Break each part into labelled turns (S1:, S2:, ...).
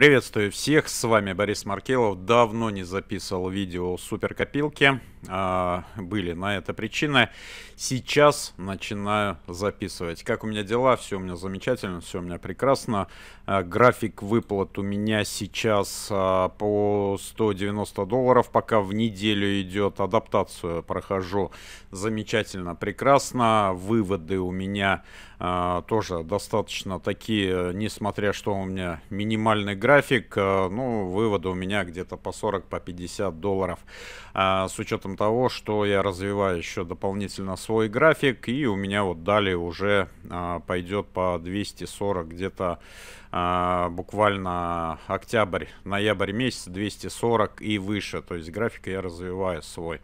S1: Приветствую всех, с вами Борис Маркелов. Давно не записывал видео суперкопилки, а, были на это причины. Сейчас начинаю записывать. Как у меня дела? Все у меня замечательно, все у меня прекрасно. А, график выплат у меня сейчас а, по 190 долларов, пока в неделю идет адаптацию, прохожу замечательно, прекрасно. Выводы у меня тоже достаточно такие, несмотря что у меня минимальный график, график, э, ну, выводы у меня где-то по 40, по 50 долларов. А, с учетом того, что я развиваю еще дополнительно свой график, и у меня вот далее уже а, пойдет по 240 где-то а, буквально октябрь, ноябрь месяц 240 и выше. То есть график я развиваю свой.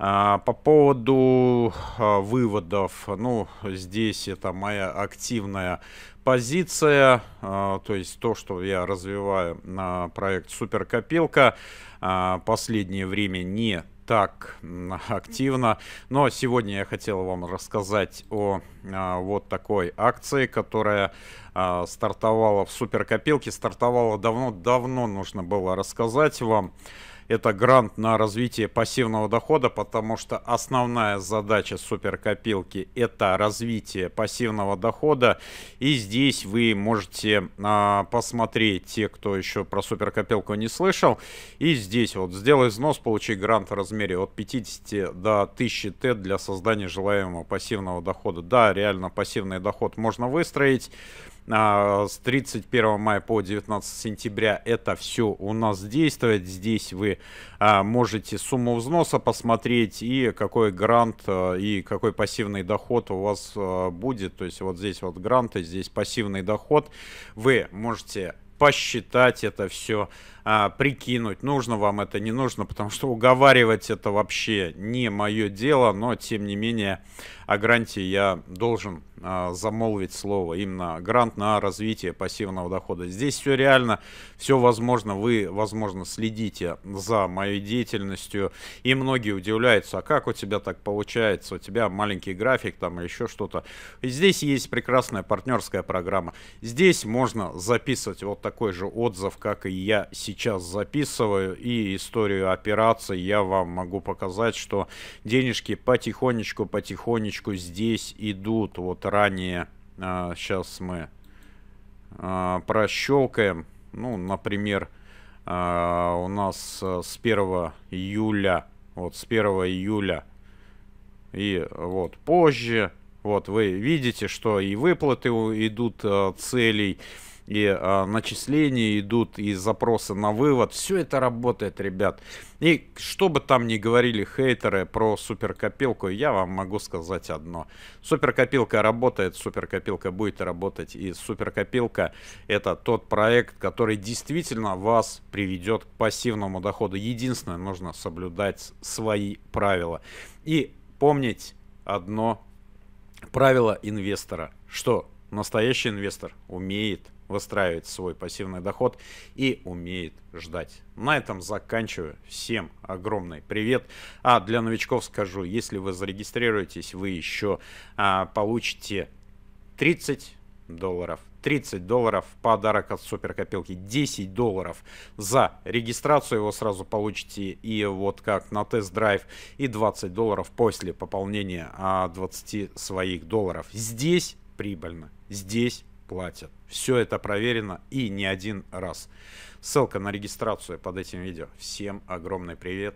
S1: А, по поводу а, выводов, ну, здесь это моя активная позиция, а, то есть то, что я развиваю на проект Суперкопилка, последнее время не так активно. Но сегодня я хотел вам рассказать о вот такой акции, которая стартовала в суперкопилке. Стартовала давно, давно нужно было рассказать вам это грант на развитие пассивного дохода, потому что основная задача суперкопилки – это развитие пассивного дохода. И здесь вы можете а, посмотреть, те, кто еще про суперкопилку не слышал. И здесь вот «Сделай взнос, получи грант в размере от 50 до 1000 Т для создания желаемого пассивного дохода». Да, реально пассивный доход можно выстроить. А, с 31 мая по 19 сентября это все у нас действует. Здесь вы а, можете сумму взноса посмотреть и какой грант а, и какой пассивный доход у вас будет. То есть вот здесь вот гранты, здесь пассивный доход. Вы можете посчитать это все, а, прикинуть, нужно вам это, не нужно, потому что уговаривать это вообще не мое дело, но тем не менее о гранте я должен а, замолвить слово, именно грант на развитие пассивного дохода. Здесь все реально, все возможно, вы, возможно, следите за моей деятельностью, и многие удивляются, а как у тебя так получается, у тебя маленький график там или еще что-то. здесь есть прекрасная партнерская программа. Здесь можно записывать вот такой же отзыв, как и я сейчас записываю, и историю операции я вам могу показать, что денежки потихонечку, потихонечку здесь идут, вот ранее. А, сейчас мы а, прощелкаем. Ну, например, а, у нас а, с 1 июля, вот с 1 июля и вот позже, вот вы видите, что и выплаты идут а, целей, и э, начисления идут, и запросы на вывод. Все это работает, ребят. И что бы там ни говорили хейтеры про суперкопилку, я вам могу сказать одно. Суперкопилка работает, суперкопилка будет работать. И суперкопилка это тот проект, который действительно вас приведет к пассивному доходу. Единственное, нужно соблюдать свои правила. И помнить одно правило инвестора, что Настоящий инвестор умеет выстраивать свой пассивный доход и умеет ждать. На этом заканчиваю. Всем огромный привет. А для новичков скажу, если вы зарегистрируетесь, вы еще а, получите 30 долларов 30 долларов подарок от суперкопилки, 10 долларов за регистрацию его сразу получите и вот как на тест-драйв и 20 долларов после пополнения 20 а, своих долларов. Здесь прибыльно. Здесь платят. Все это проверено и не один раз. Ссылка на регистрацию под этим видео. Всем огромный привет.